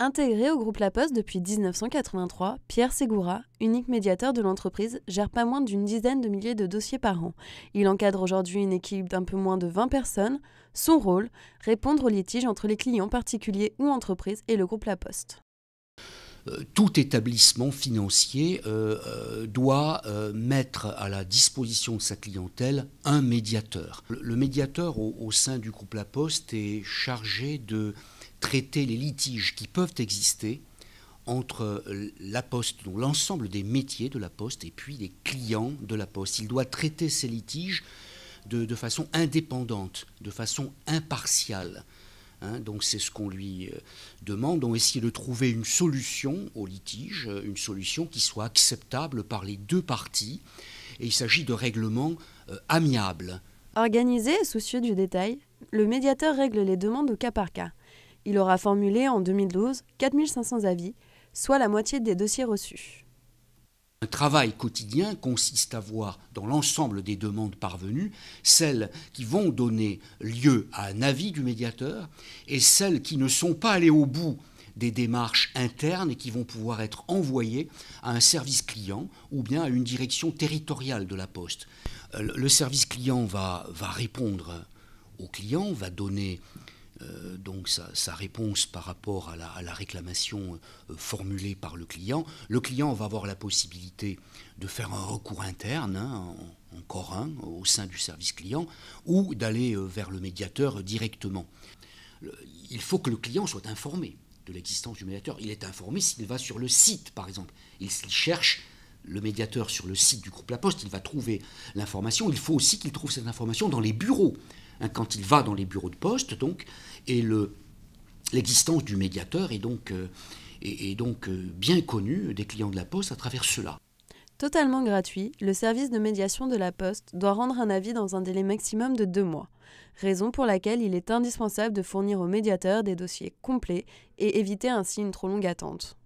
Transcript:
Intégré au groupe La Poste depuis 1983, Pierre Segura, unique médiateur de l'entreprise, gère pas moins d'une dizaine de milliers de dossiers par an. Il encadre aujourd'hui une équipe d'un peu moins de 20 personnes. Son rôle, répondre aux litiges entre les clients particuliers ou entreprises et le groupe La Poste. Euh, tout établissement financier euh, euh, doit mettre à la disposition de sa clientèle un médiateur. Le, médiateur au, sein du groupe La Poste est chargé de traiter les litiges qui peuvent exister entre la poste, l'ensemble des métiers de la poste et puis les clients de la poste. Il doit traiter ces litiges de façon indépendante, de façon impartiale. Hein, donc c'est ce qu'on lui euh, demande. On essaie de trouver une solution au litige, euh, une solution qui soit acceptable par les deux parties. Et il s'agit de règlements euh, amiables. Organisé et soucieux du détail, le médiateur règle les demandes au cas par cas. Il aura formulé en 2012 4500 avis, soit la moitié des dossiers reçus travail quotidien consiste à voir dans l'ensemble des demandes parvenues celles qui vont donner lieu à un avis du médiateur et celles qui ne sont pas allées au bout des démarches internes et qui vont pouvoir être envoyées à un service client ou bien à une direction territoriale de la poste. Euh, le service client va, va répondre au client, va donner euh, donc sa, réponse par rapport à la, réclamation euh, formulée par le client. Le client va avoir la possibilité de faire un recours interne, hein, encore un, au sein du service client, ou d'aller euh, vers le médiateur directement. il faut que le client soit informé de l'existence du médiateur. Il est informé s'il va sur le site, par exemple. Il cherche le médiateur sur le site du groupe La Poste, il va trouver l'information. Il faut aussi qu'il trouve cette information dans les bureaux Hein, quand il va dans les bureaux de poste, donc, et l'existence du médiateur est donc, euh, donc euh, bien connue des clients de la Poste à travers cela. Totalement gratuit, le service de médiation de la Poste doit rendre un avis dans un délai maximum de deux mois, raison pour laquelle il est indispensable de fournir au médiateur des dossiers complets et éviter ainsi une trop longue attente.